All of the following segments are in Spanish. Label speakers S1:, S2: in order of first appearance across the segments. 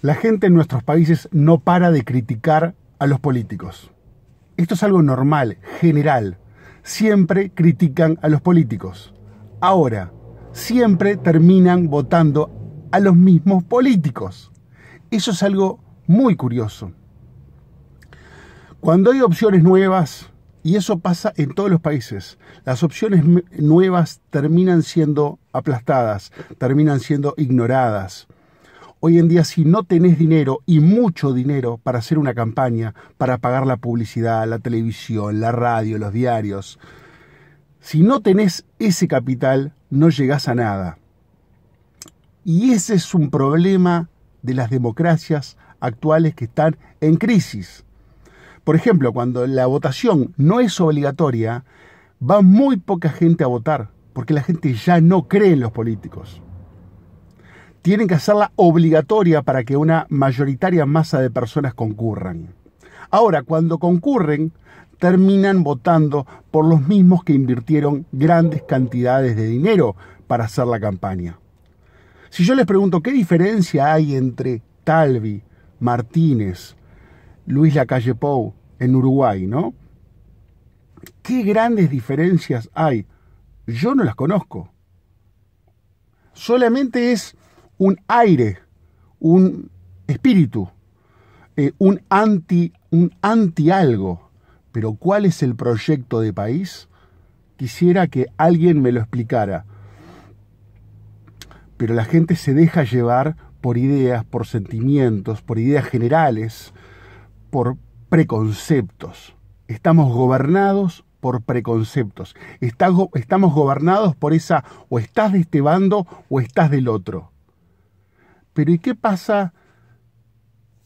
S1: La gente en nuestros países no para de criticar a los políticos. Esto es algo normal, general. Siempre critican a los políticos. Ahora, siempre terminan votando a los mismos políticos. Eso es algo muy curioso. Cuando hay opciones nuevas, y eso pasa en todos los países, las opciones nuevas terminan siendo aplastadas, terminan siendo ignoradas. Hoy en día si no tenés dinero y mucho dinero para hacer una campaña, para pagar la publicidad, la televisión, la radio, los diarios, si no tenés ese capital no llegás a nada. Y ese es un problema de las democracias actuales que están en crisis. Por ejemplo, cuando la votación no es obligatoria, va muy poca gente a votar, porque la gente ya no cree en los políticos tienen que hacerla obligatoria para que una mayoritaria masa de personas concurran. Ahora, cuando concurren, terminan votando por los mismos que invirtieron grandes cantidades de dinero para hacer la campaña. Si yo les pregunto qué diferencia hay entre Talvi, Martínez, Luis Lacalle Pou en Uruguay, ¿no? ¿Qué grandes diferencias hay? Yo no las conozco. Solamente es un aire, un espíritu, eh, un anti, un anti algo. Pero ¿cuál es el proyecto de país? Quisiera que alguien me lo explicara. Pero la gente se deja llevar por ideas, por sentimientos, por ideas generales, por preconceptos. Estamos gobernados por preconceptos. estamos gobernados por esa o estás de este bando o estás del otro. Pero ¿y qué pasa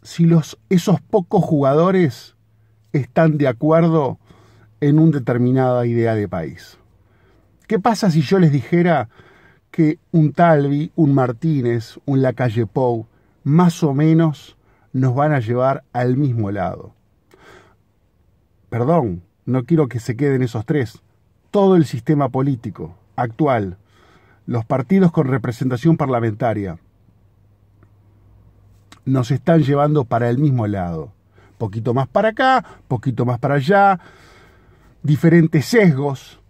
S1: si esos pocos jugadores están de acuerdo en una determinada idea de país? ¿Qué pasa si yo les dijera que un Talvi, un Martínez, un Lacalle Pou, más o menos nos van a llevar al mismo lado? Perdón, no quiero que se queden esos tres. Todo el sistema político actual, los partidos con representación parlamentaria, nos están llevando para el mismo lado. Poquito más para acá, poquito más para allá, diferentes sesgos,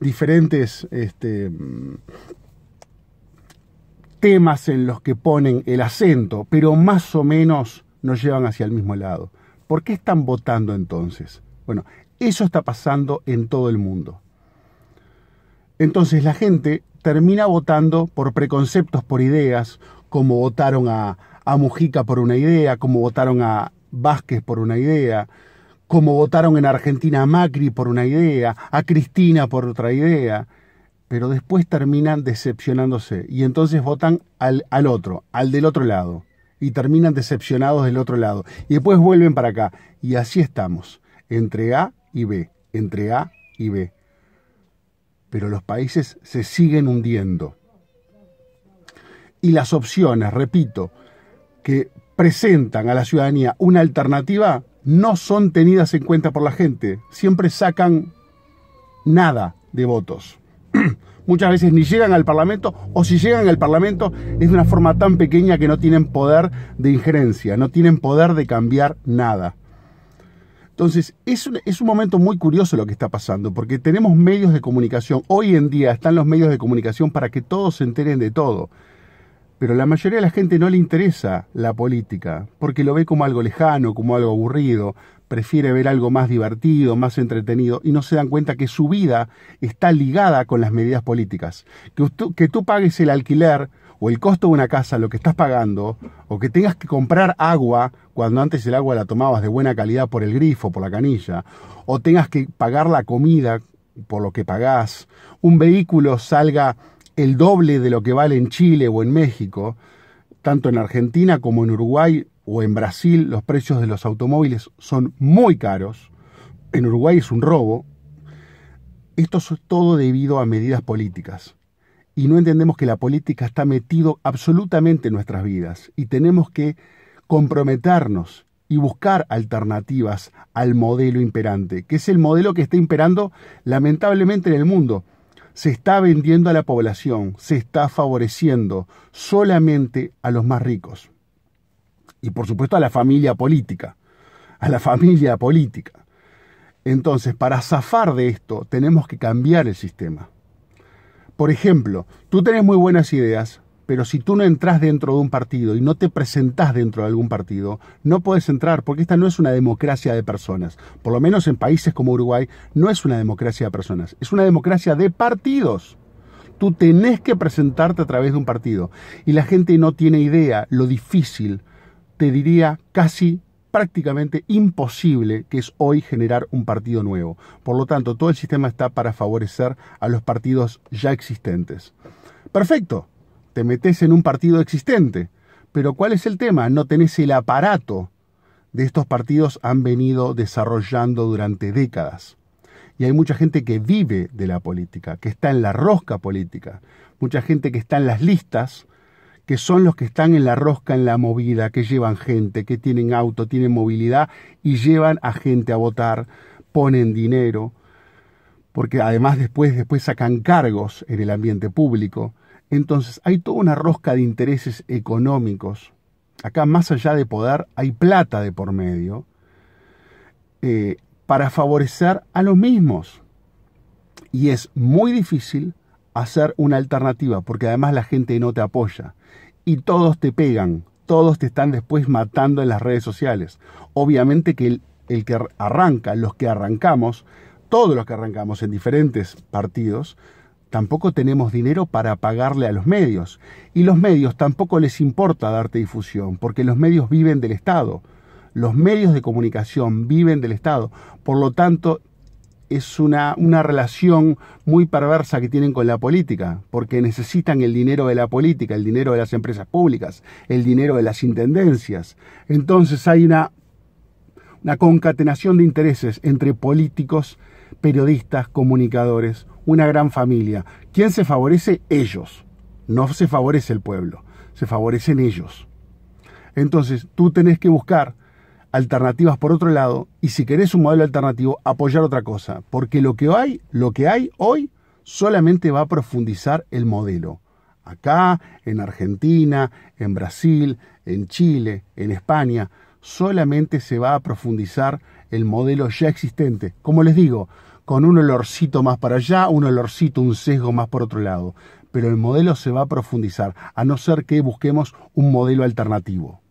S1: diferentes este, mm, temas en los que ponen el acento, pero más o menos nos llevan hacia el mismo lado. ¿Por qué están votando entonces? Bueno, eso está pasando en todo el mundo. Entonces la gente termina votando por preconceptos, por ideas, como votaron a, a Mujica por una idea, como votaron a Vázquez por una idea, como votaron en Argentina a Macri por una idea, a Cristina por otra idea, pero después terminan decepcionándose y entonces votan al, al otro, al del otro lado, y terminan decepcionados del otro lado, y después vuelven para acá, y así estamos, entre A y B, entre A y B. Pero los países se siguen hundiendo. Y las opciones, repito, que presentan a la ciudadanía una alternativa no son tenidas en cuenta por la gente. Siempre sacan nada de votos. Muchas veces ni llegan al Parlamento o si llegan al Parlamento es de una forma tan pequeña que no tienen poder de injerencia, no tienen poder de cambiar nada. Entonces, es un, es un, momento muy curioso lo que está pasando, porque tenemos medios de comunicación. Hoy en día están los medios de comunicación para que todos se enteren de todo. Pero la mayoría de la gente no le interesa la política, porque lo ve como algo lejano, como algo aburrido, prefiere ver algo más divertido, más entretenido, y no se dan cuenta que su vida está ligada con las medidas políticas. Que, tú, que tú pagues el alquiler o el costo de una casa, lo que estás pagando, o que tengas que comprar agua cuando antes el agua la tomabas de buena calidad por el grifo, por la canilla, o tengas que pagar la comida por lo que pagás, un vehículo salga el doble de lo que vale en Chile o en México, tanto en Argentina como en Uruguay o en Brasil los precios de los automóviles son muy caros, en Uruguay es un robo, esto es todo debido a medidas políticas. Y no entendemos que la política está metido absolutamente en nuestras vidas y tenemos que comprometernos y buscar alternativas al modelo imperante, que es el modelo que está imperando lamentablemente en el mundo, se está vendiendo a la población, se está favoreciendo solamente a los más ricos. Y por supuesto a la familia política, a la familia política. Entonces, para zafar de esto, tenemos que cambiar el sistema. Por ejemplo, tú tenés muy buenas ideas, pero si tú no entras dentro de un partido y no te presentás dentro de algún partido, no puedes entrar porque esta no es una democracia de personas. Por lo menos en países como Uruguay no es una democracia de personas, es una democracia de partidos. Tú tenés que presentarte a través de un partido. Y la gente no tiene idea lo difícil, te diría casi prácticamente imposible que es hoy generar un partido nuevo. Por lo tanto, todo el sistema está para favorecer a los partidos ya existentes. Perfecto te metes en un partido existente. Pero ¿cuál es el tema? No tenés el aparato de estos partidos han venido desarrollando durante décadas. Y hay mucha gente que vive de la política, que está en la rosca política, mucha gente que está en las listas, que son los que están en la rosca, en la movida, que llevan gente, que tienen auto, tienen movilidad y llevan a gente a votar, ponen dinero, porque además después, después sacan cargos en el ambiente público. Entonces, hay toda una rosca de intereses económicos. Acá, más allá de poder, hay plata de por medio eh, para favorecer a los mismos. Y es muy difícil hacer una alternativa, porque además la gente no te apoya. Y todos te pegan, todos te están después matando en las redes sociales. Obviamente que el, el que arranca, los que arrancamos, todos los que arrancamos en diferentes partidos, tampoco tenemos dinero para pagarle a los medios. Y los medios tampoco les importa darte difusión, porque los medios viven del Estado. Los medios de comunicación viven del Estado. Por lo tanto, es una, una relación muy perversa que tienen con la política, porque necesitan el dinero de la política, el dinero de las empresas públicas, el dinero de las intendencias. Entonces hay una, una concatenación de intereses entre políticos periodistas, comunicadores, una gran familia. ¿Quién se favorece? Ellos. No se favorece el pueblo, se favorecen ellos. Entonces, tú tenés que buscar alternativas por otro lado y si querés un modelo alternativo, apoyar otra cosa, porque lo que hay, lo que hay hoy solamente va a profundizar el modelo. Acá, en Argentina, en Brasil, en Chile, en España, solamente se va a profundizar el modelo ya existente. Como les digo, con un olorcito más para allá, un olorcito, un sesgo más por otro lado. Pero el modelo se va a profundizar, a no ser que busquemos un modelo alternativo.